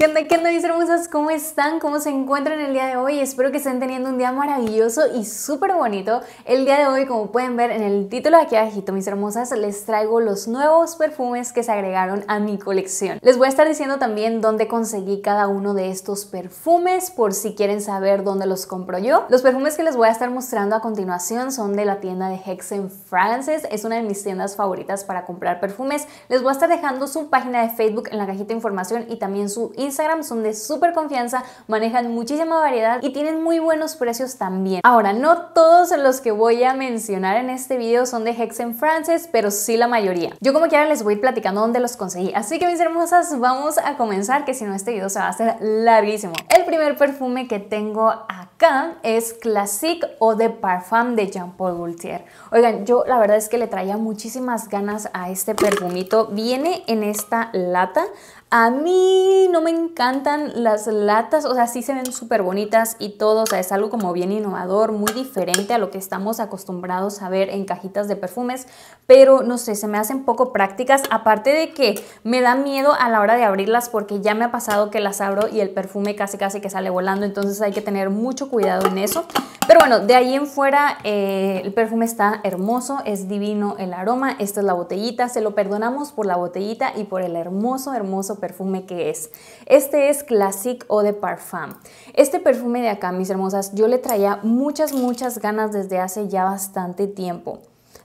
¿Qué onda, qué onda mis hermosas? ¿Cómo están? ¿Cómo se encuentran el día de hoy? Espero que estén teniendo un día maravilloso y súper bonito. El día de hoy, como pueden ver en el título aquí abajito, mis hermosas, les traigo los nuevos perfumes que se agregaron a mi colección. Les voy a estar diciendo también dónde conseguí cada uno de estos perfumes por si quieren saber dónde los compro yo. Los perfumes que les voy a estar mostrando a continuación son de la tienda de Hexen Frances. Es una de mis tiendas favoritas para comprar perfumes. Les voy a estar dejando su página de Facebook en la cajita de información y también su Instagram Instagram son de súper confianza, manejan muchísima variedad y tienen muy buenos precios también. Ahora, no todos los que voy a mencionar en este video son de Hexen Frances, pero sí la mayoría. Yo como quiera les voy a platicando dónde los conseguí. Así que mis hermosas, vamos a comenzar, que si no este video se va a hacer larguísimo. El primer perfume que tengo acá es Classic o de Parfum de Jean Paul Gaultier. Oigan, yo la verdad es que le traía muchísimas ganas a este perfumito. Viene en esta lata. A mí no me encantan las latas, o sea, sí se ven súper bonitas y todo, o sea, es algo como bien innovador, muy diferente a lo que estamos acostumbrados a ver en cajitas de perfumes, pero no sé, se me hacen poco prácticas, aparte de que me da miedo a la hora de abrirlas porque ya me ha pasado que las abro y el perfume casi casi que sale volando, entonces hay que tener mucho cuidado en eso. Pero bueno, de ahí en fuera eh, el perfume está hermoso, es divino el aroma, esta es la botellita, se lo perdonamos por la botellita y por el hermoso, hermoso perfume que es. Este es Classic Eau de Parfum. Este perfume de acá, mis hermosas, yo le traía muchas, muchas ganas desde hace ya bastante tiempo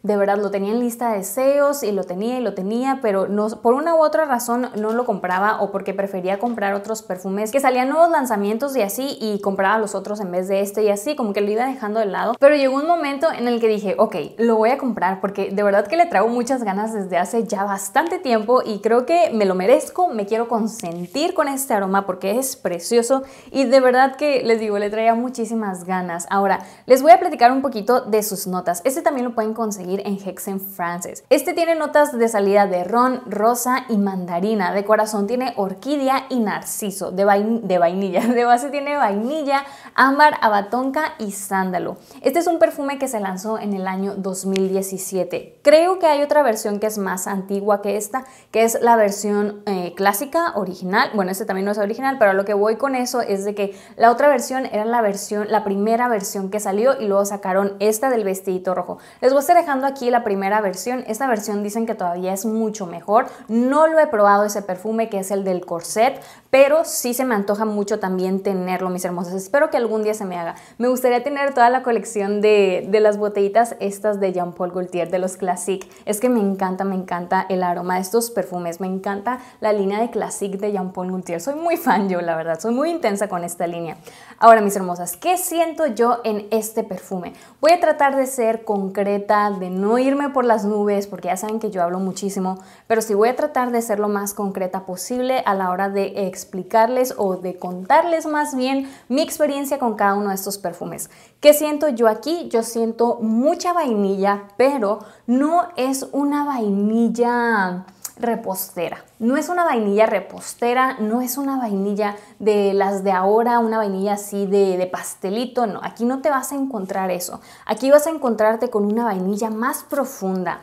de verdad lo tenía en lista de deseos y lo tenía y lo tenía, pero no, por una u otra razón no lo compraba o porque prefería comprar otros perfumes que salían nuevos lanzamientos y así y compraba los otros en vez de este y así, como que lo iba dejando de lado. Pero llegó un momento en el que dije, ok, lo voy a comprar porque de verdad que le traigo muchas ganas desde hace ya bastante tiempo y creo que me lo merezco, me quiero consentir con este aroma porque es precioso y de verdad que les digo, le traía muchísimas ganas. Ahora, les voy a platicar un poquito de sus notas. Este también lo pueden conseguir en Hexen Frances. Este tiene notas de salida de ron, rosa y mandarina. De corazón tiene orquídea y narciso. De, de vainilla. De base tiene vainilla, ámbar, abatonca y sándalo. Este es un perfume que se lanzó en el año 2017. Creo que hay otra versión que es más antigua que esta, que es la versión eh, clásica, original. Bueno, este también no es original, pero lo que voy con eso es de que la otra versión era la versión, la primera versión que salió y luego sacaron esta del vestidito rojo. Les voy a estar dejando aquí la primera versión. Esta versión dicen que todavía es mucho mejor. No lo he probado ese perfume que es el del corset, pero sí se me antoja mucho también tenerlo, mis hermosas. Espero que algún día se me haga. Me gustaría tener toda la colección de, las botellitas estas de Jean Paul Gaultier, de los Classic. Es que me encanta, me encanta el aroma de estos perfumes, me encanta la línea de Classic de Jean Paul Gaultier. Soy muy fan yo, la verdad, soy muy intensa con esta línea. Ahora, mis hermosas, ¿qué siento yo en este perfume? Voy a tratar de ser concreta, de no irme por las nubes, porque ya saben que yo hablo muchísimo, pero sí voy a tratar de ser lo más concreta posible a la hora de explicarles o de contarles más bien mi experiencia con cada uno de estos perfumes. ¿Qué siento yo aquí? Yo siento mucha vainilla, pero no es una vainilla repostera. No es una vainilla repostera, no es una vainilla de las de ahora, una vainilla así de, pastelito, no, aquí no te vas a encontrar eso. Aquí vas a encontrarte con una vainilla más profunda,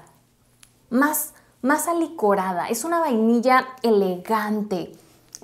más, más alicorada, es una vainilla elegante,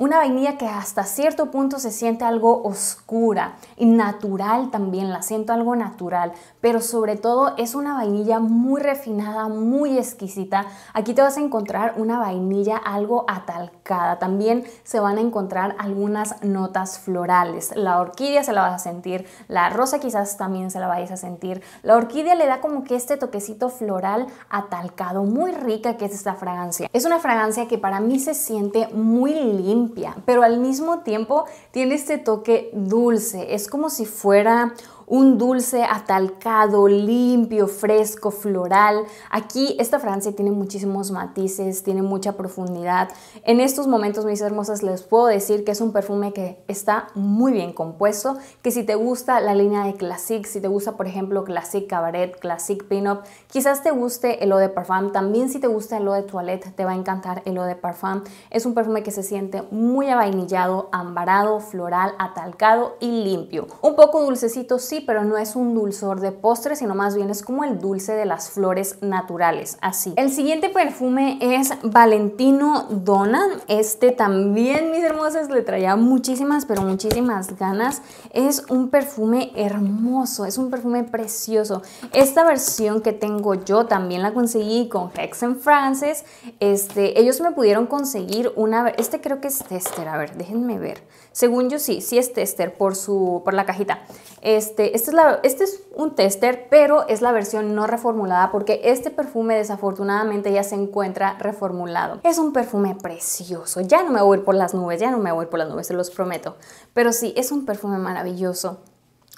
una vainilla que hasta cierto punto se siente algo oscura y natural también, la siento algo natural, pero sobre todo es una vainilla muy refinada, muy exquisita. Aquí te vas a encontrar una vainilla algo atalcada. También se van a encontrar algunas notas florales. La orquídea se la vas a sentir, la rosa quizás también se la vayas a sentir. La orquídea le da como que este toquecito floral atalcado, muy rica que es esta fragancia. Es una fragancia que para mí se siente muy limpia, pero al mismo tiempo tiene este toque dulce. Es como si fuera un dulce atalcado, limpio, fresco, floral. Aquí esta Francia tiene muchísimos matices, tiene mucha profundidad. En estos momentos, mis hermosas, les puedo decir que es un perfume que está muy bien compuesto, que si te gusta la línea de Classic, si te gusta, por ejemplo, Classic Cabaret, Classic Pinup, quizás te guste el eau de parfum. También si te gusta el eau de toilette, te va a encantar el eau de parfum. Es un perfume que se siente muy avainillado, ambarado, floral, atalcado y limpio. Un poco dulcecito, sí, pero no es un dulzor de postre, sino más bien es como el dulce de las flores naturales, así. El siguiente perfume es Valentino Donan. Este también, mis hermosas, le traía muchísimas, pero muchísimas ganas. Es un perfume hermoso, es un perfume precioso. Esta versión que tengo yo también la conseguí con Hex en Frances. Este, ellos me pudieron conseguir una... Este creo que es tester, a ver, déjenme ver. Según yo sí, sí es tester por, su, por la cajita. Este, es este es un tester, pero es la versión no reformulada porque este perfume desafortunadamente ya se encuentra reformulado. Es un perfume precioso. Ya no me voy a ir por las nubes, ya no me voy a ir por las nubes, se los prometo. Pero sí, es un perfume maravilloso.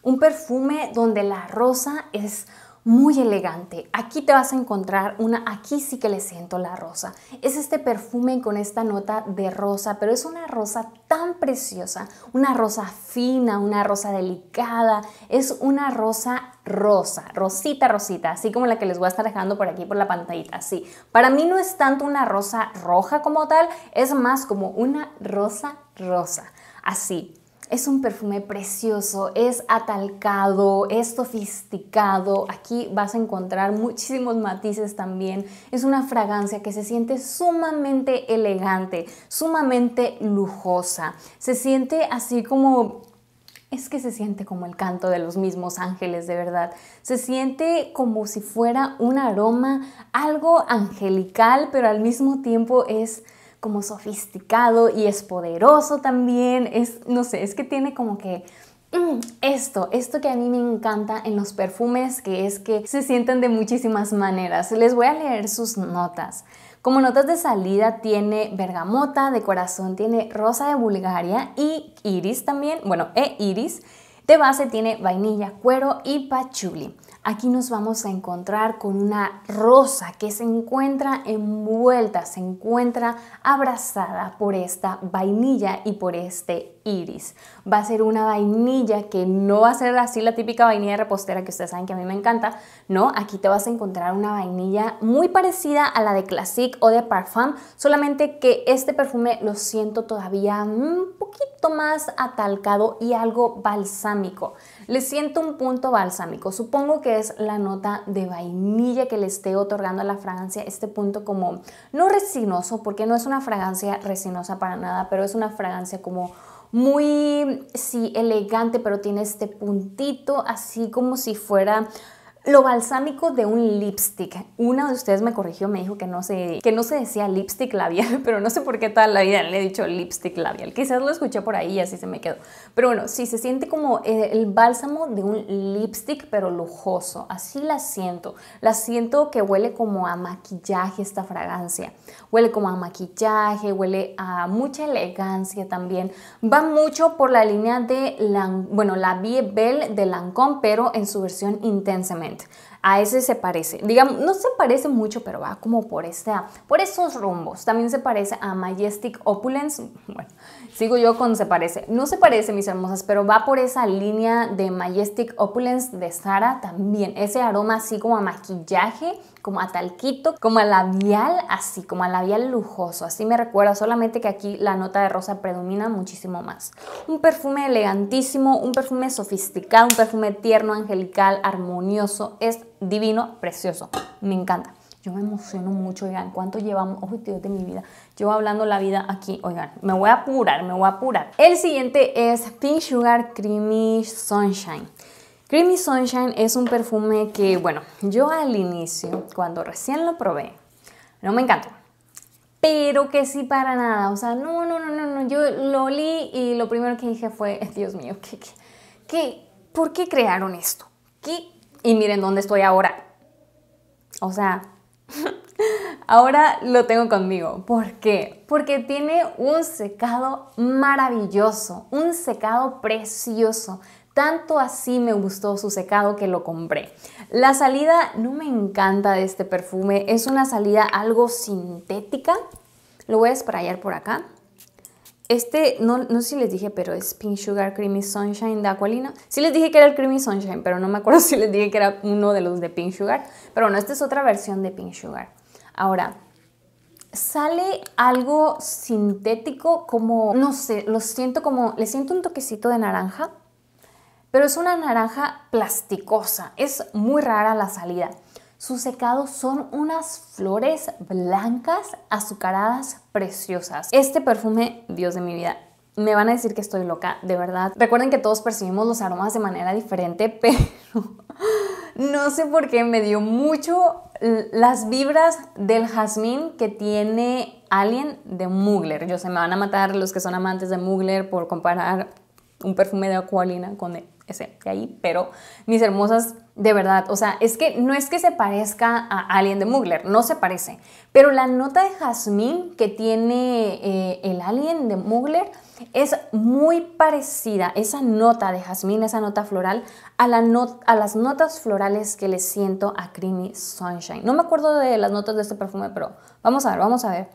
Un perfume donde la rosa es muy elegante. Aquí te vas a encontrar una, aquí sí que le siento la rosa. Es este perfume con esta nota de rosa, pero es una rosa tan preciosa, una rosa fina, una rosa delicada, es una rosa rosa, rosita, rosita, así como la que les voy a estar dejando por aquí por la pantallita, así. Para mí no es tanto una rosa roja como tal, es más como una rosa rosa, así. Es un perfume precioso, es atalcado, es sofisticado. Aquí vas a encontrar muchísimos matices también. Es una fragancia que se siente sumamente elegante, sumamente lujosa. Se siente así como es que se siente como el canto de los mismos ángeles, de verdad. Se siente como si fuera un aroma, algo angelical, pero al mismo tiempo es como sofisticado y es poderoso también. Es, no sé, es que tiene como que mm, esto, esto que a mí me encanta en los perfumes, que es que se sienten de muchísimas maneras. Les voy a leer sus notas. Como notas de salida tiene bergamota, de corazón tiene rosa de Bulgaria y iris también, bueno, e iris. De base tiene vainilla, cuero y patchouli. Aquí nos vamos a encontrar con una rosa que se encuentra envuelta, se encuentra abrazada por esta vainilla y por este iris. Va a ser una vainilla que no va a ser así la típica vainilla repostera que ustedes saben que a mí me encanta, no, aquí te vas a encontrar una vainilla muy parecida a la de Classic o de Parfum, solamente que este perfume lo siento todavía un poquito más atalcado y algo balsámico. Le siento un punto balsámico, supongo que es la nota de vainilla que le esté otorgando a la fragancia este punto como no resinoso, porque no es una fragancia resinosa para nada, pero es una fragancia como muy, sí, elegante, pero tiene este puntito así como si fuera lo balsámico de un lipstick. Una de ustedes me corrigió, me dijo que no, se, que no se decía lipstick labial, pero no sé por qué tal la vida le he dicho lipstick labial. Quizás lo escuché por ahí y así se me quedó. Pero bueno, sí, se siente como eh, el bálsamo de un lipstick, pero lujoso. Así la siento. La siento que huele como a maquillaje esta fragancia. Huele como a maquillaje, huele a mucha elegancia también. Va mucho por la línea de, la, bueno, la Vie Belle de Lancôme, pero en su versión intensamente. A ese se parece. Digamos, no se parece mucho, pero va como por, este, por esos rumbos. También se parece a Majestic Opulence. Bueno, sigo yo con se parece. No se parece, mis hermosas, pero va por esa línea de Majestic Opulence de Sara también. Ese aroma así como a maquillaje como a talquito, como a labial así, como a labial lujoso. Así me recuerda, solamente que aquí la nota de rosa predomina muchísimo más. Un perfume elegantísimo, un perfume sofisticado, un perfume tierno, angelical, armonioso. Es divino, precioso. Me encanta. Yo me emociono mucho, oigan, cuánto llevamos, oh Dios de mi vida, yo hablando la vida aquí, oigan, me voy a apurar, me voy a apurar. El siguiente es Pink Sugar Creamy Sunshine. Creamy Sunshine es un perfume que, bueno, yo al inicio, cuando recién lo probé, no me encantó. Pero que sí para nada, o sea, no, no, no, no, no, yo lo olí y lo primero que dije fue, Dios mío, ¿qué, qué, qué por qué crearon esto? ¿Qué? Y miren dónde estoy ahora. O sea, ahora lo tengo conmigo. ¿Por qué? Porque tiene un secado maravilloso, un secado precioso. Tanto así me gustó su secado que lo compré. La salida no me encanta de este perfume. Es una salida algo sintética. Lo voy a sprayar por acá. Este, no, no sé si les dije, pero es Pink Sugar Creamy Sunshine de Aqualina. Sí les dije que era el Creamy Sunshine, pero no me acuerdo si les dije que era uno de los de Pink Sugar. Pero bueno, esta es otra versión de Pink Sugar. Ahora, sale algo sintético como, no sé, lo siento como, le siento un toquecito de naranja pero es una naranja plasticosa, es muy rara la salida. Sus secados son unas flores blancas, azucaradas, preciosas. Este perfume, Dios de mi vida, me van a decir que estoy loca, de verdad. Recuerden que todos percibimos los aromas de manera diferente, pero no sé por qué me dio mucho las vibras del jazmín que tiene Alien de Mugler. Yo sé, me van a matar los que son amantes de Mugler por comparar un perfume de acualina con ese de ahí, pero mis hermosas, de verdad, o sea, es que no es que se parezca a Alien de Mugler, no se parece, pero la nota de jazmín que tiene eh, el Alien de Mugler es muy parecida, esa nota de jazmín, esa nota floral, a, la a las notas florales que le siento a Creamy Sunshine. No me acuerdo de las notas de este perfume, pero vamos a ver, vamos a ver.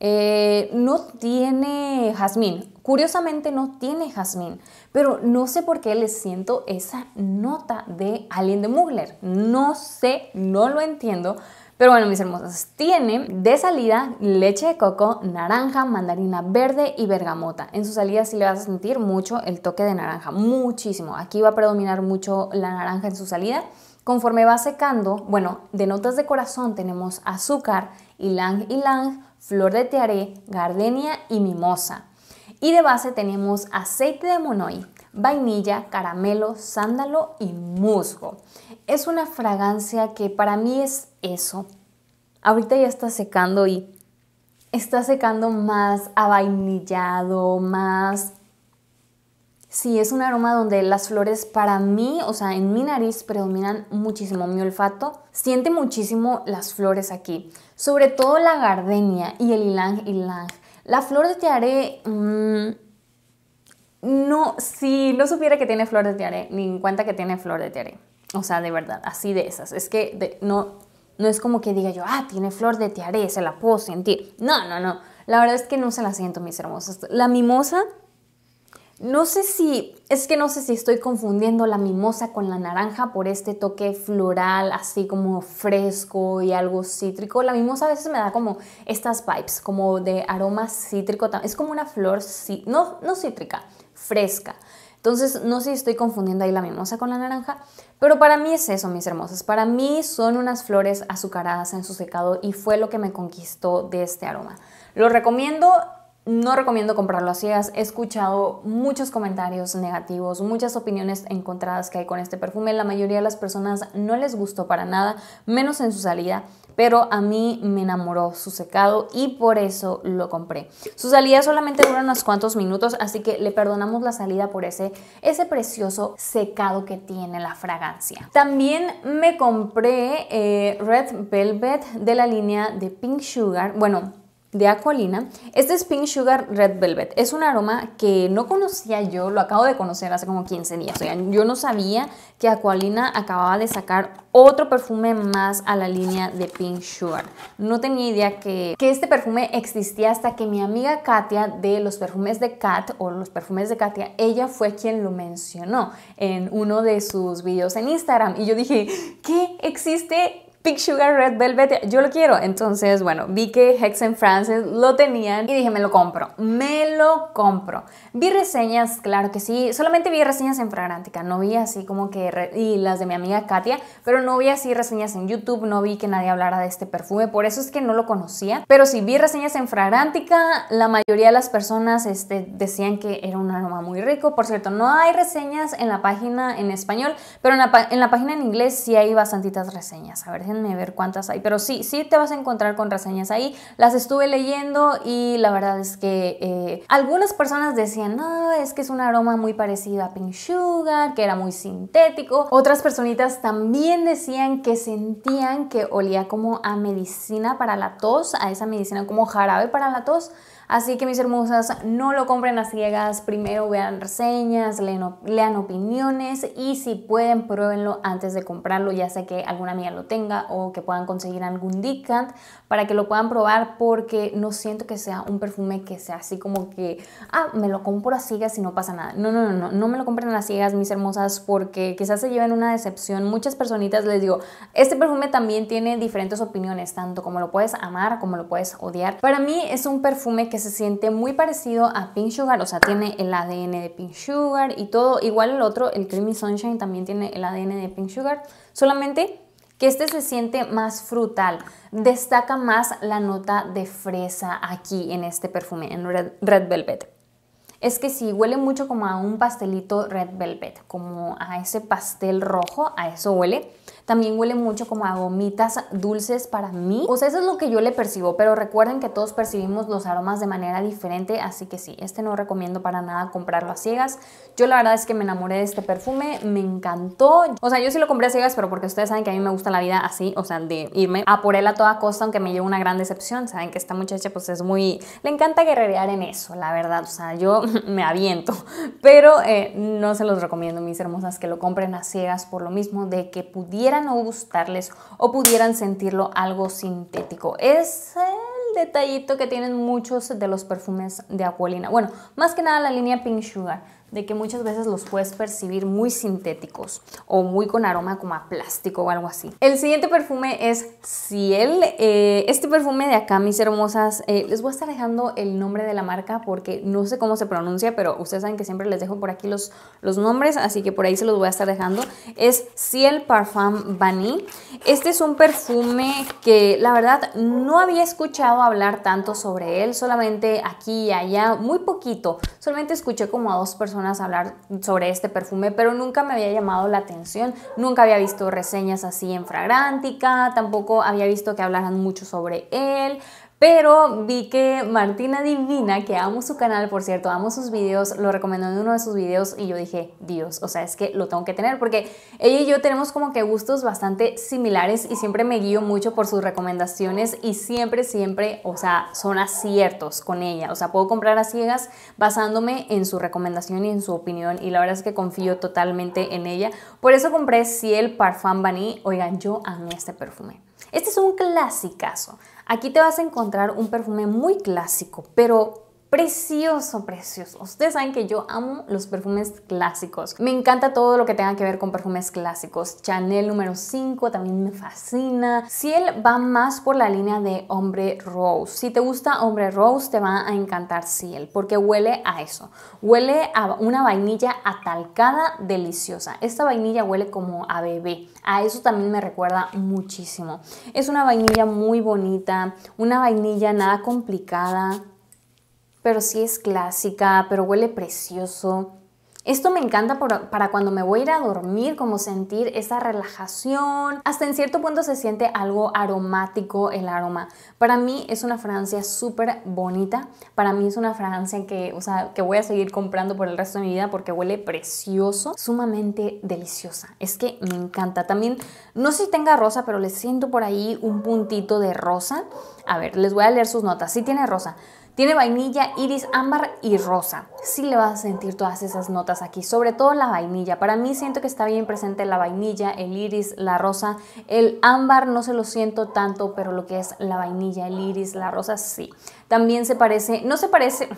Eh, no tiene jazmín. Curiosamente no tiene jazmín, pero no sé por qué le siento esa nota de Alien de Mugler. No sé, no lo entiendo. Pero bueno, mis hermosas, tiene de salida leche de coco, naranja, mandarina verde y bergamota. En su salida sí le vas a sentir mucho el toque de naranja, muchísimo. Aquí va a predominar mucho la naranja en su salida. Conforme va secando, bueno, de notas de corazón tenemos azúcar, ylang ylang, flor de tearé, gardenia y mimosa. Y de base tenemos aceite de monoi, vainilla, caramelo, sándalo y musgo. Es una fragancia que para mí es eso. Ahorita ya está secando y está secando más avainillado, más Sí, es un aroma donde las flores para mí, o sea, en mi nariz predominan muchísimo mi olfato. Siente muchísimo las flores aquí, sobre todo la gardenia y el ylang ylang. La flor de tiare, mm, no, si no supiera que tiene flor de tiare, ni en cuenta que tiene flor de tiare. O sea, de verdad, así de esas. Es que no, no es como que diga yo, ah, tiene flor de tiare, se la puedo sentir. No, no, no. La verdad es que no se la siento, mis hermosas. La mimosa no sé si, es que no sé si estoy confundiendo la mimosa con la naranja por este toque floral, así como fresco y algo cítrico. La mimosa a veces me da como estas vibes, como de aroma cítrico. Es como una flor, no, no cítrica, fresca. Entonces, no sé si estoy confundiendo ahí la mimosa con la naranja, pero para mí es eso, mis hermosas. Para mí son unas flores azucaradas en su secado y fue lo que me conquistó de este aroma. Lo recomiendo, no recomiendo comprarlo a ciegas. He escuchado muchos comentarios negativos, muchas opiniones encontradas que hay con este perfume. La mayoría de las personas no les gustó para nada, menos en su salida, pero a mí me enamoró su secado y por eso lo compré. Su salida solamente dura unos cuantos minutos, así que le perdonamos la salida por ese, ese precioso secado que tiene la fragancia. También me compré eh, Red Velvet de la línea de Pink Sugar. Bueno, de Aqualina, este es Pink Sugar Red Velvet. Es un aroma que no conocía yo, lo acabo de conocer hace como 15 días. O sea, yo no sabía que Aqualina acababa de sacar otro perfume más a la línea de Pink Sugar. No tenía idea que, que este perfume existía hasta que mi amiga Katia de los perfumes de Kat o los perfumes de Katia, ella fue quien lo mencionó en uno de sus videos en Instagram. Y yo dije, ¿qué existe Pink Sugar Red Velvet, yo lo quiero. Entonces, bueno, vi que Hexen Francis lo tenían y dije, me lo compro, me lo compro. Vi reseñas, claro que sí, solamente vi reseñas en Fragrantica, no vi así como que, y las de mi amiga Katia, pero no vi así reseñas en YouTube, no vi que nadie hablara de este perfume, por eso es que no lo conocía. Pero sí vi reseñas en Fragrantica, la mayoría de las personas este, decían que era un aroma muy rico. Por cierto, no hay reseñas en la página en español, pero en la, página en inglés sí hay bastantitas reseñas. A ver, ver cuántas hay, pero sí, sí te vas a encontrar con reseñas ahí. Las estuve leyendo y la verdad es que eh, algunas personas decían, no, es que es un aroma muy parecido a Pink Sugar, que era muy sintético. Otras personitas también decían que sentían que olía como a medicina para la tos, a esa medicina como jarabe para la tos. Así que mis hermosas, no lo compren a ciegas, primero vean reseñas, lean, opiniones y si pueden pruébenlo antes de comprarlo, ya sé que alguna amiga lo tenga o que puedan conseguir algún decant para que lo puedan probar porque no siento que sea un perfume que sea así como que, ah, me lo compro a ciegas y no pasa nada. No, no, no, no, no me lo compren a ciegas, mis hermosas, porque quizás se lleven una decepción. Muchas personitas les digo, este perfume también tiene diferentes opiniones, tanto como lo puedes amar como lo puedes odiar. Para mí es un perfume que se siente muy parecido a Pink Sugar, o sea, tiene el ADN de Pink Sugar y todo. Igual el otro, el Creamy Sunshine, también tiene el ADN de Pink Sugar, solamente que este se siente más frutal, destaca más la nota de fresa aquí en este perfume, en Red, Velvet es que sí, huele mucho como a un pastelito red velvet, como a ese pastel rojo, a eso huele. También huele mucho como a gomitas dulces para mí. o sea, eso es lo que yo le percibo, pero recuerden que todos percibimos los aromas de manera diferente, así que sí, este no recomiendo para nada comprarlo a ciegas. Yo la verdad es que me enamoré de este perfume, me encantó. O sea, yo sí lo compré a ciegas, pero porque ustedes saben que a mí me gusta la vida así, o sea, de irme a por él a toda costa, aunque me lleve una gran decepción. Saben que esta muchacha pues es muy... Le encanta guerrerear en eso, la verdad. O sea, yo me aviento, pero eh, no se los recomiendo, mis hermosas, que lo compren a ciegas por lo mismo de que pudiera no gustarles o pudieran sentirlo algo sintético. Es el detallito que tienen muchos de los perfumes de Aqualina. Bueno, más que nada la línea Pink Sugar de que muchas veces los puedes percibir muy sintéticos o muy con aroma como a plástico o algo así. El siguiente perfume es Ciel. Eh, este perfume de acá, mis hermosas, eh, les voy a estar dejando el nombre de la marca porque no sé cómo se pronuncia, pero ustedes saben que siempre les dejo por aquí los, los nombres, así que por ahí se los voy a estar dejando. Es Ciel Parfum Vanille. Este es un perfume que la verdad no había escuchado hablar tanto sobre él, solamente aquí y allá, muy poquito. Solamente escuché como a dos personas hablar sobre este perfume, pero nunca me había llamado la atención, nunca había visto reseñas así en Fragrántica, tampoco había visto que hablaran mucho sobre él, pero vi que Martina Divina, que amo su canal, por cierto, amo sus videos, lo recomendó en uno de sus videos y yo dije, Dios, o sea, es que lo tengo que tener porque ella y yo tenemos como que gustos bastante similares y siempre me guío mucho por sus recomendaciones y siempre, siempre, o sea, son aciertos con ella. O sea, puedo comprar a ciegas basándome en su recomendación y en su opinión y la verdad es que confío totalmente en ella. Por eso compré Ciel Parfum Vanille. Oigan, yo amo este perfume. Este es un clasicazo. Aquí te vas a encontrar un perfume muy clásico, pero precioso, precioso. Ustedes saben que yo amo los perfumes clásicos. Me encanta todo lo que tenga que ver con perfumes clásicos. Chanel número 5 también me fascina. Ciel va más por la línea de Hombre Rose. Si te gusta Hombre Rose, te va a encantar Ciel porque huele a eso. Huele a una vainilla atalcada deliciosa. Esta vainilla huele como a bebé. A eso también me recuerda muchísimo. Es una vainilla muy bonita, una vainilla nada complicada, pero sí es clásica, pero huele precioso. Esto me encanta para cuando me voy a ir a dormir, como sentir esa relajación. Hasta en cierto punto se siente algo aromático el aroma. Para mí es una fragancia súper bonita. Para mí es una fragancia que, que voy a seguir comprando por el resto de mi vida porque huele precioso, sumamente deliciosa. Es que me encanta. También, no sé si tenga rosa, pero le siento por ahí un puntito de rosa. A ver, les voy a leer sus notas. Sí tiene rosa. Tiene vainilla, iris, ámbar y rosa. Sí le vas a sentir todas esas notas aquí, sobre todo la vainilla. Para mí siento que está bien presente la vainilla, el iris, la rosa. El ámbar no se lo siento tanto, pero lo que es la vainilla, el iris, la rosa, sí también se parece, no se parece,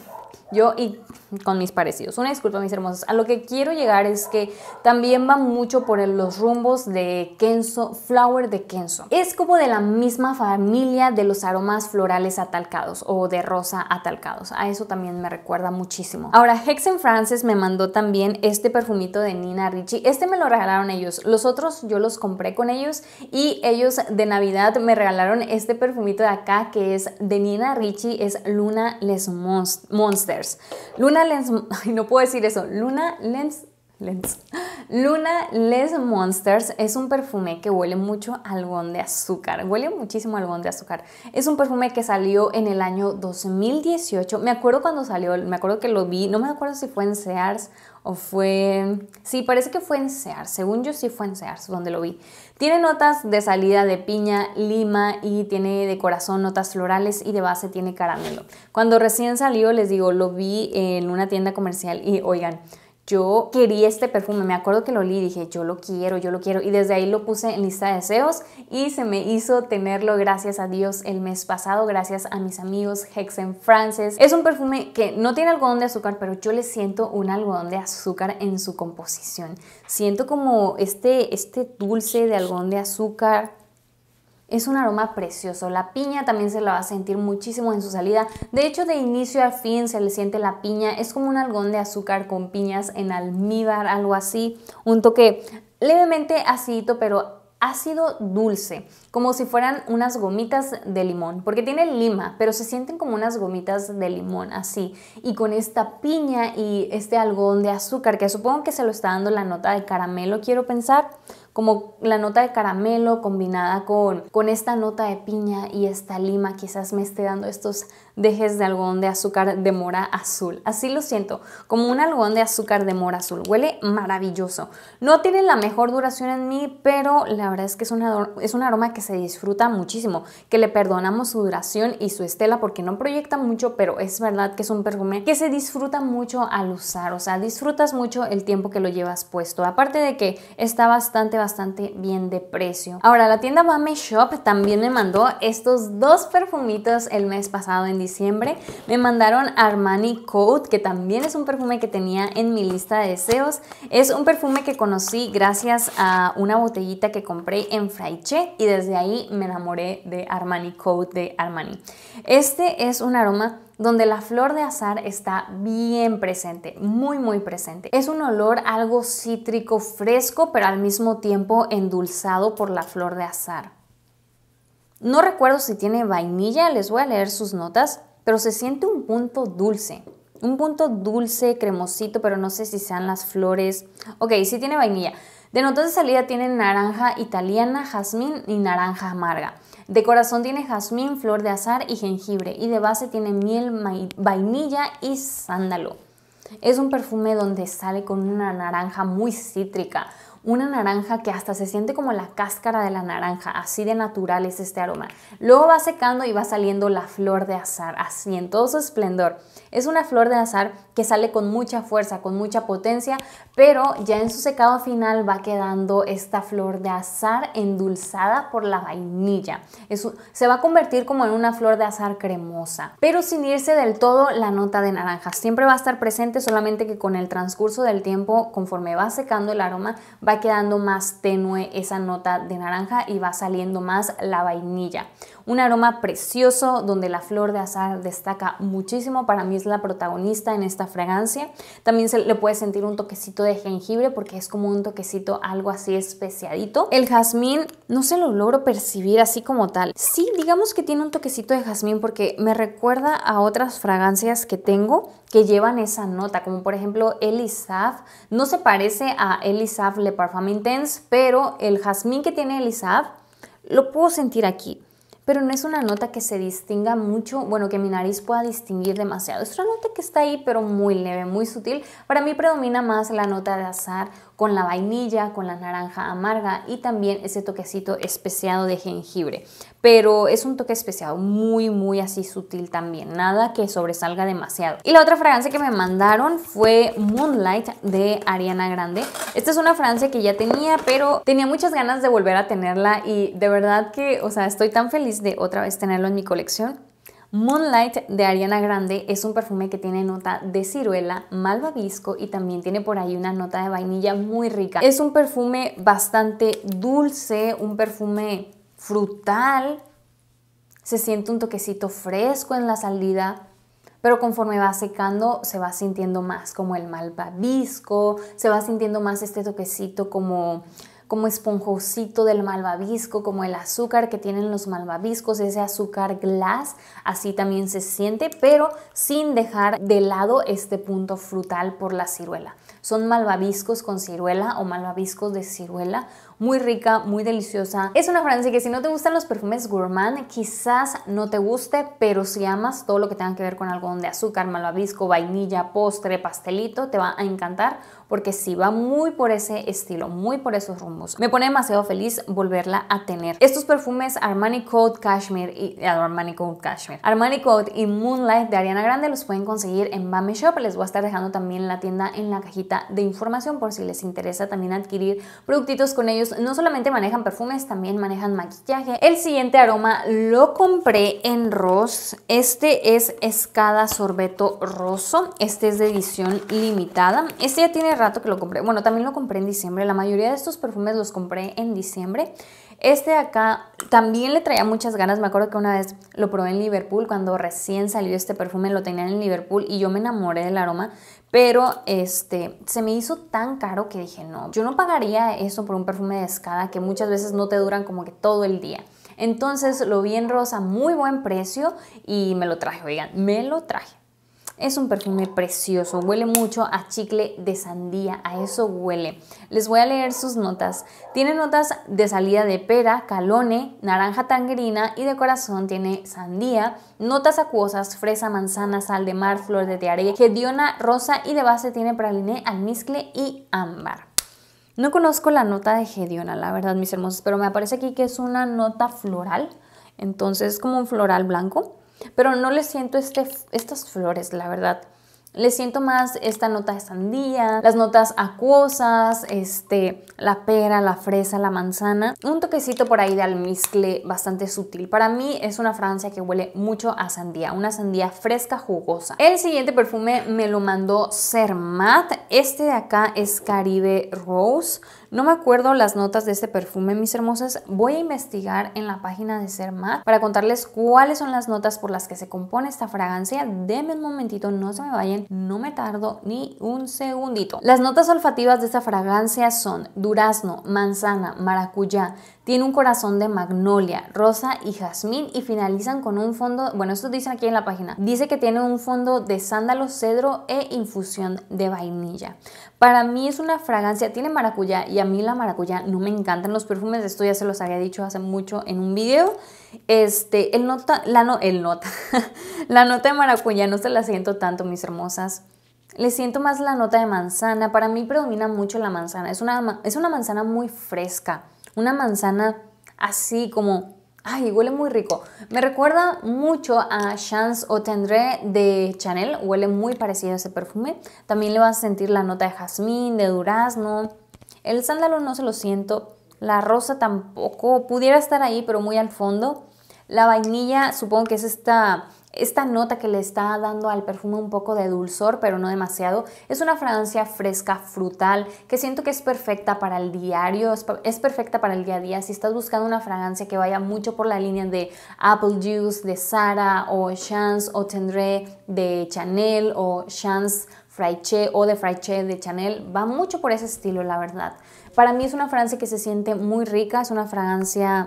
yo y con mis parecidos. Una disculpa, mis hermosos. A lo que quiero llegar es que también va mucho por los rumbos de Kenzo, Flower de Kenzo. Es como de la misma familia de los aromas florales atalcados o de rosa atalcados. A eso también me recuerda muchísimo. Ahora, Hexen Frances me mandó también este perfumito de Nina Ricci. Este me lo regalaron ellos. Los otros yo los compré con ellos y ellos de Navidad me regalaron este perfumito de acá que es de Nina Ricci es Luna Les Monsters. Luna Les... ay, no puedo decir eso, Luna Lens Lens. Luna Les Monsters es un perfume que huele mucho a algodón de azúcar. Huele muchísimo a algodón de azúcar. Es un perfume que salió en el año 2018. Me acuerdo cuando salió, me acuerdo que lo vi, no me acuerdo si fue en Sears o fue, sí, parece que fue en Sears, según yo sí fue en Sears donde lo vi. Tiene notas de salida de piña, lima y tiene de corazón notas florales y de base tiene caramelo. Cuando recién salió, les digo, lo vi en una tienda comercial y oigan, yo quería este perfume, me acuerdo que lo olí y dije, yo lo quiero, yo lo quiero. Y desde ahí lo puse en lista de deseos y se me hizo tenerlo, gracias a Dios, el mes pasado, gracias a mis amigos Hexen Frances. Es un perfume que no tiene algodón de azúcar, pero yo le siento un algodón de azúcar en su composición. Siento como este, este dulce de algodón de azúcar es un aroma precioso. La piña también se la va a sentir muchísimo en su salida. De hecho, de inicio a fin se le siente la piña. Es como un algón de azúcar con piñas en almíbar, algo así. Un toque levemente acidito, pero ácido dulce, como si fueran unas gomitas de limón, porque tiene lima, pero se sienten como unas gomitas de limón, así. Y con esta piña y este algodón de azúcar, que supongo que se lo está dando la nota de caramelo, quiero pensar, como la nota de caramelo combinada con, con esta nota de piña y esta lima, quizás me esté dando estos dejes de algodón de azúcar de mora azul. Así lo siento, como un algodón de azúcar de mora azul. Huele maravilloso. No tiene la mejor duración en mí, pero la verdad es que es un, aroma que se disfruta muchísimo, que le perdonamos su duración y su estela porque no proyecta mucho, pero es verdad que es un perfume que se disfruta mucho al usar, o sea, disfrutas mucho el tiempo que lo llevas puesto. Aparte de que está bastante, bastante bien de precio. Ahora, la tienda Mame Shop también me mandó estos dos perfumitos el mes pasado en diciembre. Me mandaron Armani Code, que también es un perfume que tenía en mi lista de deseos. Es un perfume que conocí gracias a una botellita que compré en Fraiche y desde ahí me enamoré de Armani Code de Armani. Este es un aroma donde la flor de azar está bien presente, muy muy presente. Es un olor algo cítrico, fresco, pero al mismo tiempo endulzado por la flor de azar. No recuerdo si tiene vainilla, les voy a leer sus notas, pero se siente un punto dulce. Un punto dulce, cremosito, pero no sé si sean las flores. Ok, sí tiene vainilla. De notas de salida tiene naranja italiana, jazmín y naranja amarga. De corazón tiene jazmín, flor de azar y jengibre. Y de base tiene miel, vainilla y sándalo. Es un perfume donde sale con una naranja muy cítrica, una naranja que hasta se siente como la cáscara de la naranja, así de natural es este aroma. Luego va secando y va saliendo la flor de azar, así en todo su esplendor. Es una flor de azar que sale con mucha fuerza, con mucha potencia, pero ya en su secado final va quedando esta flor de azar endulzada por la vainilla. Eso se va a convertir como en una flor de azar cremosa, pero sin irse del todo la nota de naranja. Siempre va a estar presente, solamente que con el transcurso del tiempo, conforme va secando el aroma, va quedando más tenue esa nota de naranja y va saliendo más la vainilla. Un aroma precioso donde la flor de azahar destaca muchísimo. Para mí es la protagonista en esta fragancia. También se le puede sentir un toquecito de jengibre porque es como un toquecito algo así especiadito. El jazmín no se lo logro percibir así como tal. Sí, digamos que tiene un toquecito de jazmín porque me recuerda a otras fragancias que tengo que llevan esa nota, como por ejemplo Elisaf. No se parece a Elisaf Le Parfum Intense, pero el jazmín que tiene Elisaf lo puedo sentir aquí pero no es una nota que se distinga mucho, bueno, que mi nariz pueda distinguir demasiado. Es una nota que está ahí, pero muy leve, muy sutil. Para mí predomina más la nota de azar con la vainilla, con la naranja amarga y también ese toquecito especiado de jengibre. Pero es un toque especiado muy, muy así sutil también, nada que sobresalga demasiado. Y la otra fragancia que me mandaron fue Moonlight de Ariana Grande. Esta es una fragancia que ya tenía, pero tenía muchas ganas de volver a tenerla y de verdad que, o sea, estoy tan feliz de otra vez tenerlo en mi colección. Moonlight de Ariana Grande es un perfume que tiene nota de ciruela, malvavisco y también tiene por ahí una nota de vainilla muy rica. Es un perfume bastante dulce, un perfume frutal, se siente un toquecito fresco en la salida, pero conforme va secando se va sintiendo más como el malvavisco, se va sintiendo más este toquecito como como esponjosito del malvavisco, como el azúcar que tienen los malvaviscos, ese azúcar glass, así también se siente, pero sin dejar de lado este punto frutal por la ciruela. Son malvaviscos con ciruela o malvaviscos de ciruela muy rica, muy deliciosa. Es una fragancia que si no te gustan los perfumes gourmand, quizás no te guste, pero si amas todo lo que tenga que ver con algodón de azúcar, malvavisco, vainilla, postre, pastelito, te va a encantar porque sí, va muy por ese estilo, muy por esos rumbos. Me pone demasiado feliz volverla a tener. Estos perfumes Armani Code Cashmere y eh, Armani Code Cashmere, Armani Code y Moonlight de Ariana Grande los pueden conseguir en Bame Shop. Les voy a estar dejando también la tienda en la cajita de información por si les interesa también adquirir productitos con ellos no solamente manejan perfumes, también manejan maquillaje. El siguiente aroma lo compré en Ross. Este es Escada Sorbeto Rosso. Este es de edición limitada. Este ya tiene rato que lo compré. Bueno, también lo compré en diciembre. La mayoría de estos perfumes los compré en diciembre. Este de acá también le traía muchas ganas. Me acuerdo que una vez lo probé en Liverpool. Cuando recién salió este perfume lo tenían en Liverpool y yo me enamoré del aroma. Pero este, se me hizo tan caro que dije, no, yo no pagaría eso por un perfume de escada que muchas veces no te duran como que todo el día. Entonces lo vi en rosa, muy buen precio y me lo traje, oigan, me lo traje. Es un perfume precioso, huele mucho a chicle de sandía, a eso huele. Les voy a leer sus notas. Tiene notas de salida de pera, calone, naranja tangerina y de corazón tiene sandía, notas acuosas, fresa, manzana, sal de mar, flor de tiare, gediona, rosa y de base tiene praliné, almizcle y ámbar. No conozco la nota de Gediona, la verdad, mis hermosos, pero me aparece aquí que es una nota floral, entonces es como un floral blanco pero no le siento este, estas flores, la verdad. Le siento más esta nota de sandía, las notas acuosas, este, la pera, la fresa, la manzana. Un toquecito por ahí de almizcle bastante sutil. Para mí es una fragancia que huele mucho a sandía, una sandía fresca, jugosa. El siguiente perfume me lo mandó Sermat. Este de acá es Caribe Rose. No me acuerdo las notas de este perfume, mis hermosas. Voy a investigar en la página de Serma para contarles cuáles son las notas por las que se compone esta fragancia. Denme un momentito, no se me vayan, no me tardo ni un segundito. Las notas olfativas de esta fragancia son durazno, manzana, maracuyá, tiene un corazón de magnolia, rosa y jazmín y finalizan con un fondo, bueno, esto dicen aquí en la página, dice que tiene un fondo de sándalo, cedro e infusión de vainilla. Para mí es una fragancia, tiene maracuyá y a mí la maracuyá no me encantan los perfumes, esto ya se los había dicho hace mucho en un video. Este, el nota, la el nota, la nota de maracuyá no se la siento tanto, mis hermosas. Le siento más la nota de manzana. Para mí predomina mucho la manzana. Es una, es una manzana muy fresca una manzana así como, ay, huele muy rico. Me recuerda mucho a Chance o Tendré de Chanel, huele muy parecido a ese perfume. También le vas a sentir la nota de jazmín, de durazno. El sándalo no se lo siento, la rosa tampoco, pudiera estar ahí, pero muy al fondo. La vainilla, supongo que es esta esta nota que le está dando al perfume un poco de dulzor, pero no demasiado. Es una fragancia fresca, frutal, que siento que es perfecta para el diario, es perfecta para el día a día. Si estás buscando una fragancia que vaya mucho por la línea de Apple Juice, de Sara, o Chance, o Tendré, de Chanel, o Chance Fraiche o de Fraiche de Chanel, va mucho por ese estilo, la verdad. Para mí es una fragancia que se siente muy rica, es una fragancia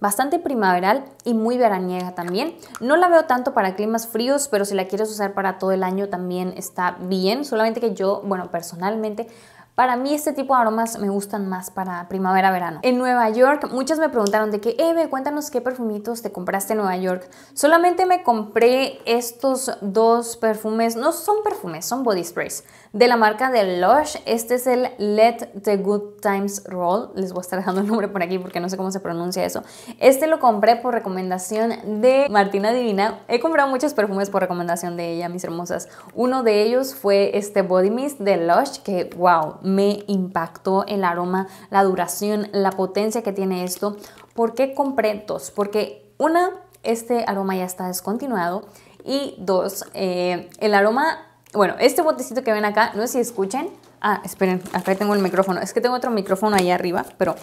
bastante primaveral y muy veraniega también. No la veo tanto para climas fríos, pero si la quieres usar para todo el año también está bien. Solamente que yo, bueno, personalmente para mí este tipo de aromas me gustan más para primavera-verano. En Nueva York, muchas me preguntaron de que, Eve, cuéntanos qué perfumitos te compraste en Nueva York. Solamente me compré estos dos perfumes, no son perfumes, son body sprays de la marca de Lush. Este es el Let the Good Times Roll. Les voy a estar dejando el nombre por aquí porque no sé cómo se pronuncia eso. Este lo compré por recomendación de Martina Divina. He comprado muchos perfumes por recomendación de ella, mis hermosas. Uno de ellos fue este Body Mist de Lush que, wow, me impactó el aroma, la duración, la potencia que tiene esto. ¿Por qué compré dos? Porque una, este aroma ya está descontinuado. Y dos, eh, el aroma bueno, este botecito que ven acá, no sé si escuchen. Ah, esperen, acá tengo el micrófono. Es que tengo otro micrófono ahí arriba, pero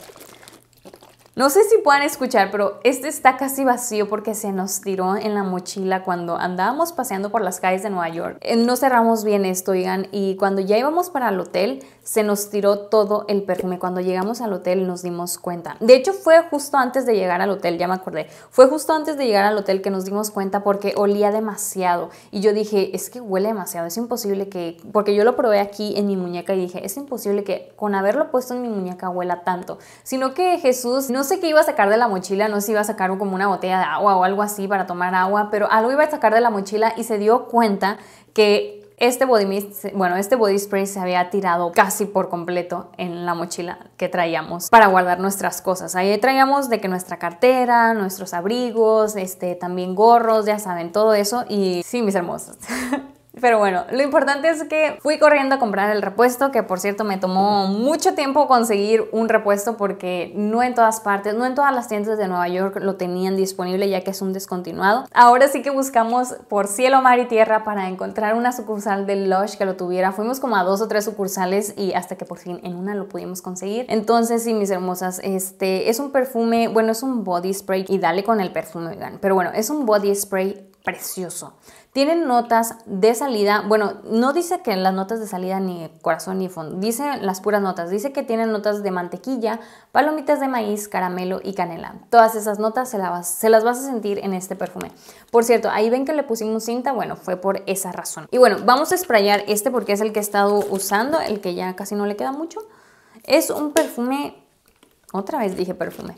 no sé si puedan escuchar, pero este está casi vacío porque se nos tiró en la mochila cuando andábamos paseando por las calles de Nueva York. Eh, no cerramos bien esto, oigan, y cuando ya íbamos para el hotel, se nos tiró todo el perfume. Cuando llegamos al hotel nos dimos cuenta. De hecho, fue justo antes de llegar al hotel, ya me acordé. Fue justo antes de llegar al hotel que nos dimos cuenta porque olía demasiado. Y yo dije, es que huele demasiado, es imposible que... Porque yo lo probé aquí en mi muñeca y dije, es imposible que con haberlo puesto en mi muñeca huela tanto. Sino que Jesús no no sé qué iba a sacar de la mochila, no sé si iba a sacar como una botella de agua o algo así para tomar agua, pero algo iba a sacar de la mochila y se dio cuenta que este body bueno, este body spray se había tirado casi por completo en la mochila que traíamos para guardar nuestras cosas. Ahí traíamos de que nuestra cartera, nuestros abrigos, este, también gorros, ya saben, todo eso. Y sí, mis hermosas. Pero bueno, lo importante es que fui corriendo a comprar el repuesto, que por cierto me tomó mucho tiempo conseguir un repuesto porque no en todas partes, no en todas las tiendas de Nueva York lo tenían disponible ya que es un descontinuado. Ahora sí que buscamos por cielo, mar y tierra para encontrar una sucursal de Lush que lo tuviera. Fuimos como a dos o tres sucursales y hasta que por fin en una lo pudimos conseguir. Entonces sí, mis hermosas, este es un perfume, bueno, es un body spray y dale con el perfume, vegan. Pero bueno, es un body spray precioso. Tienen notas de salida, bueno, no dice que en las notas de salida ni corazón ni fondo, dice las puras notas, dice que tienen notas de mantequilla, palomitas de maíz, caramelo y canela. Todas esas notas se, las vas a sentir en este perfume. Por cierto, ahí ven que le pusimos cinta, bueno, fue por esa razón. Y bueno, vamos a sprayar este porque es el que he estado usando, el que ya casi no le queda mucho. Es un perfume, otra vez dije perfume,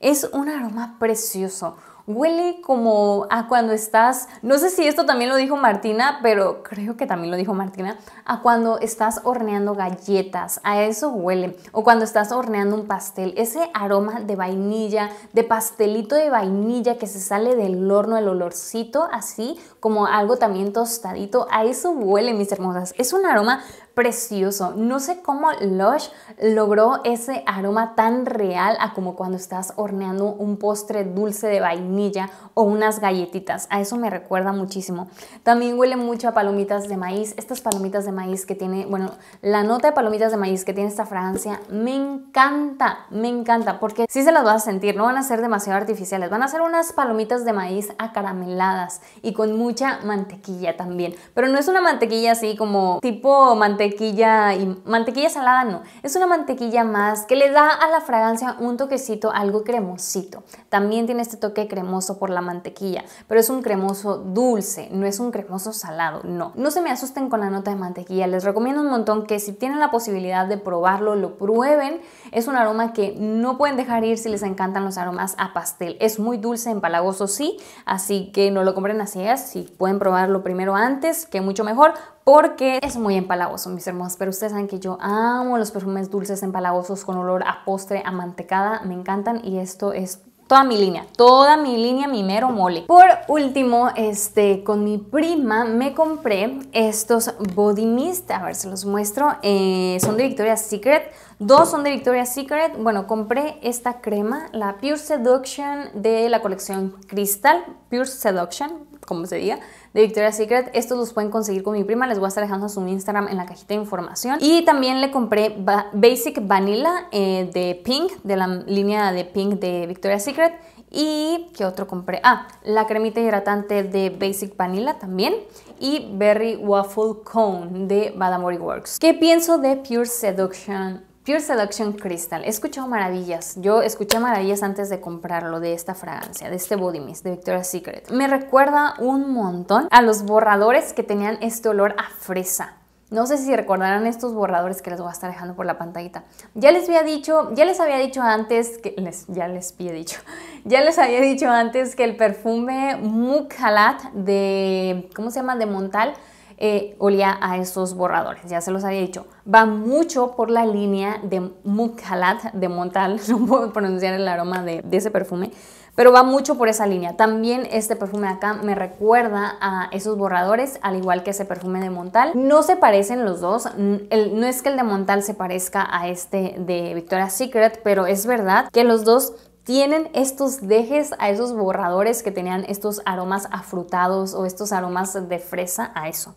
es un aroma precioso, Huele como a cuando estás, no sé si esto también lo dijo Martina, pero creo que también lo dijo Martina, a cuando estás horneando galletas, a eso huele, o cuando estás horneando un pastel, ese aroma de vainilla, de pastelito de vainilla que se sale del horno, el olorcito, así como algo también tostadito, a eso huele, mis hermosas. Es un aroma precioso. No sé cómo Lush logró ese aroma tan real a como cuando estás horneando un postre dulce de vainilla o unas galletitas. A eso me recuerda muchísimo. También huele mucho a palomitas de maíz. Estas palomitas de maíz que tiene, bueno, la nota de palomitas de maíz que tiene esta fragancia me encanta, me encanta, porque sí se las vas a sentir, no van a ser demasiado artificiales, van a ser unas palomitas de maíz acarameladas y con mucha mantequilla también. Pero no es una mantequilla así como tipo mantequilla mantequilla y mantequilla salada no, es una mantequilla más que le da a la fragancia un toquecito algo cremosito. También tiene este toque cremoso por la mantequilla, pero es un cremoso dulce, no es un cremoso salado, no. No se me asusten con la nota de mantequilla, les recomiendo un montón que si tienen la posibilidad de probarlo, lo prueben. Es un aroma que no pueden dejar ir si les encantan los aromas a pastel. Es muy dulce, empalagoso sí, así que no lo compren así, si pueden probarlo primero antes, que mucho mejor porque es muy empalagoso, mis hermosas. Pero ustedes saben que yo amo los perfumes dulces empalagosos con olor a postre, a mantecada. Me encantan y esto es toda mi línea, toda mi línea, mi mero mole. Por último, este, con mi prima me compré estos Body Mist, a ver, se los muestro, eh, son de Victoria's Secret, dos son de Victoria's Secret, bueno, compré esta crema, la Pure Seduction de la colección Crystal, Pure Seduction, como se diga, de Victoria's Secret. Estos los pueden conseguir con mi prima, les voy a estar dejando su Instagram en la cajita de información. Y también le compré Basic Vanilla eh, de Pink, de la línea de Pink de Victoria's Secret. Y qué otro compré. Ah, la cremita hidratante de Basic Vanilla también. Y Berry Waffle Cone de Badamori Works. ¿Qué pienso de Pure Seduction Pure Seduction Crystal. He escuchado maravillas. Yo escuché maravillas antes de comprarlo, de esta fragancia, de este body mist de Victoria's Secret. Me recuerda un montón a los borradores que tenían este olor a fresa. No sé si recordarán estos borradores que les voy a estar dejando por la pantallita. Ya les había dicho, ya les había dicho antes que les, ya les había dicho, ya les había dicho antes que el perfume Mukhalat de, ¿cómo se llama? De Montal eh, olía a esos borradores, ya se los había dicho. Va mucho por la línea de Mukhalat, de Montal, no puedo pronunciar el aroma de, ese perfume, pero va mucho por esa línea. También este perfume acá me recuerda a esos borradores, al igual que ese perfume de Montal. No se parecen los dos, no es que el de Montal se parezca a este de Victoria's Secret, pero es verdad que los dos tienen estos dejes a esos borradores que tenían estos aromas afrutados o estos aromas de fresa a eso.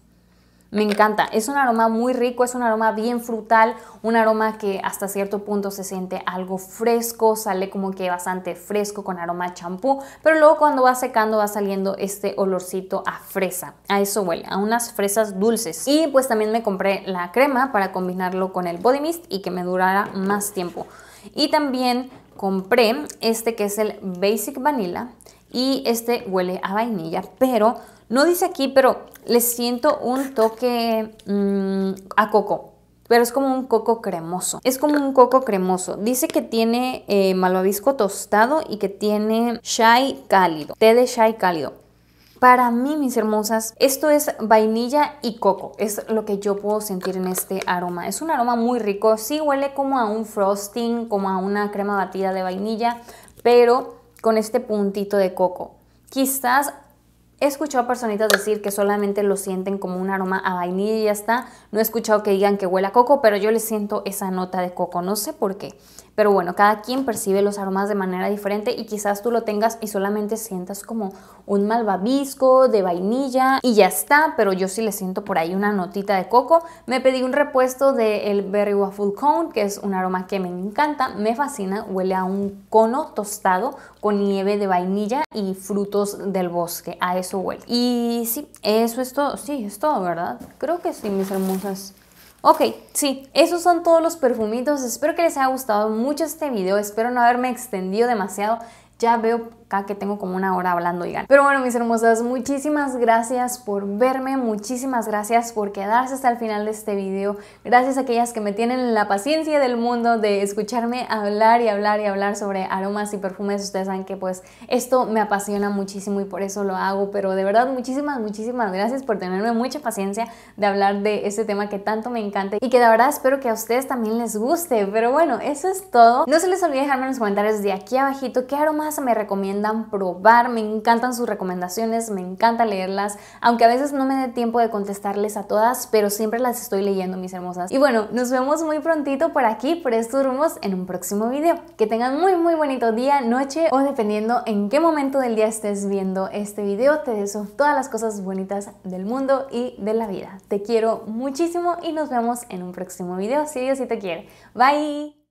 Me encanta. Es un aroma muy rico, es un aroma bien frutal, un aroma que hasta cierto punto se siente algo fresco, sale como que bastante fresco con aroma champú, pero luego cuando va secando va saliendo este olorcito a fresa. A eso huele, a unas fresas dulces. Y pues también me compré la crema para combinarlo con el body mist y que me durara más tiempo. Y también compré este que es el Basic Vanilla y este huele a vainilla, pero no dice aquí, pero le siento un toque mm, a coco pero es como un coco cremoso. Es como un coco cremoso. Dice que tiene eh, malvavisco tostado y que tiene chai cálido, té de chai cálido. Para mí, mis hermosas, esto es vainilla y coco. Es lo que yo puedo sentir en este aroma. Es un aroma muy rico. Sí huele como a un frosting, como a una crema batida de vainilla, pero con este puntito de coco. Quizás He escuchado personitas decir que solamente lo sienten como un aroma a vainilla y ya está. No he escuchado que digan que huele a coco, pero yo le siento esa nota de coco, no sé por qué. Pero bueno, cada quien percibe los aromas de manera diferente y quizás tú lo tengas y solamente sientas como un malvavisco de vainilla y ya está, pero yo sí le siento por ahí una notita de coco. Me pedí un repuesto del el Berry Waffle Cone, que es un aroma que me encanta, me fascina, huele a un cono tostado con nieve de vainilla y frutos del bosque, a eso huele. Y sí, eso es todo, sí, es todo, ¿verdad? Creo que sí, mis hermosas. Ok, sí, esos son todos los perfumitos. Espero que les haya gustado mucho este video. Espero no haberme extendido demasiado. Ya veo que tengo como una hora hablando, digan. Pero bueno, mis hermosas, muchísimas gracias por verme, muchísimas gracias por quedarse hasta el final de este video. Gracias a aquellas que me tienen la paciencia del mundo de escucharme hablar y hablar y hablar sobre aromas y perfumes. Ustedes saben que pues esto me apasiona muchísimo y por eso lo hago, pero de verdad muchísimas, muchísimas gracias por tenerme mucha paciencia de hablar de este tema que tanto me encanta y que de verdad espero que a ustedes también les guste. Pero bueno, eso es todo. No se les olvide dejarme en los comentarios de aquí abajito qué aromas me recomiendan probar, me encantan sus recomendaciones, me encanta leerlas, aunque a veces no me dé tiempo de contestarles a todas, pero siempre las estoy leyendo, mis hermosas. Y bueno, nos vemos muy prontito por aquí, por estos rumos, en un próximo video. Que tengan muy muy bonito día, noche o dependiendo en qué momento del día estés viendo este video, te deseo todas las cosas bonitas del mundo y de la vida. Te quiero muchísimo y nos vemos en un próximo video, si Dios sí te quiere. Bye!